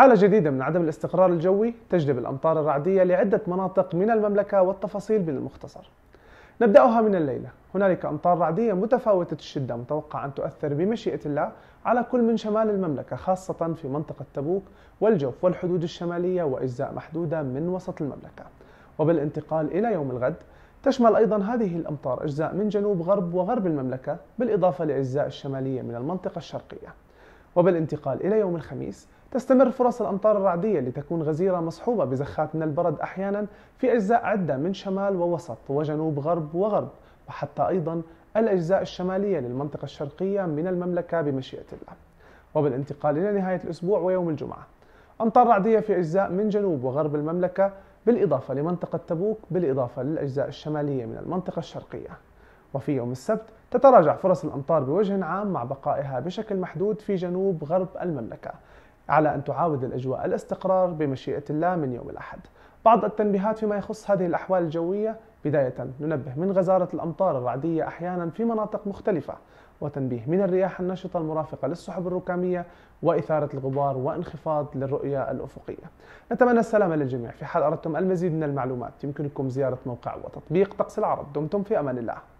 حالة جديدة من عدم الاستقرار الجوي تجلب الأمطار الرعدية لعدة مناطق من المملكة والتفاصيل بالمختصر. نبدأها من الليلة، هنالك أمطار رعدية متفاوتة الشدة متوقع أن تؤثر بمشيئة الله على كل من شمال المملكة خاصة في منطقة تبوك والجوف والحدود الشمالية وأجزاء محدودة من وسط المملكة. وبالانتقال إلى يوم الغد تشمل أيضا هذه الأمطار أجزاء من جنوب غرب وغرب المملكة بالإضافة لأجزاء الشمالية من المنطقة الشرقية. وبالانتقال إلى يوم الخميس تستمر فرص الأمطار الرعدية لتكون غزيرة مصحوبة بزخات من البرد أحيانا في أجزاء عدة من شمال ووسط وجنوب غرب وغرب وحتى أيضا الأجزاء الشمالية للمنطقة الشرقية من المملكة بمشيئة الله وبالانتقال إلى نهاية الأسبوع ويوم الجمعة أمطار رعدية في أجزاء من جنوب وغرب المملكة بالإضافة لمنطقة تبوك بالإضافة للأجزاء الشمالية من المنطقة الشرقية وفي يوم السبت تتراجع فرص الأمطار بوجه عام مع بقائها بشكل محدود في جنوب غرب المملكة على أن تعاود الأجواء الاستقرار بمشيئة الله من يوم الأحد بعض التنبيهات فيما يخص هذه الأحوال الجوية بداية ننبه من غزارة الأمطار الرعدية أحيانا في مناطق مختلفة وتنبيه من الرياح النشطة المرافقة للسحب الركامية وإثارة الغبار وانخفاض للرؤية الأفقية نتمنى السلامة للجميع في حال أردتم المزيد من المعلومات يمكنكم زيارة موقع وتطبيق طقس العرب دمتم في أمان الله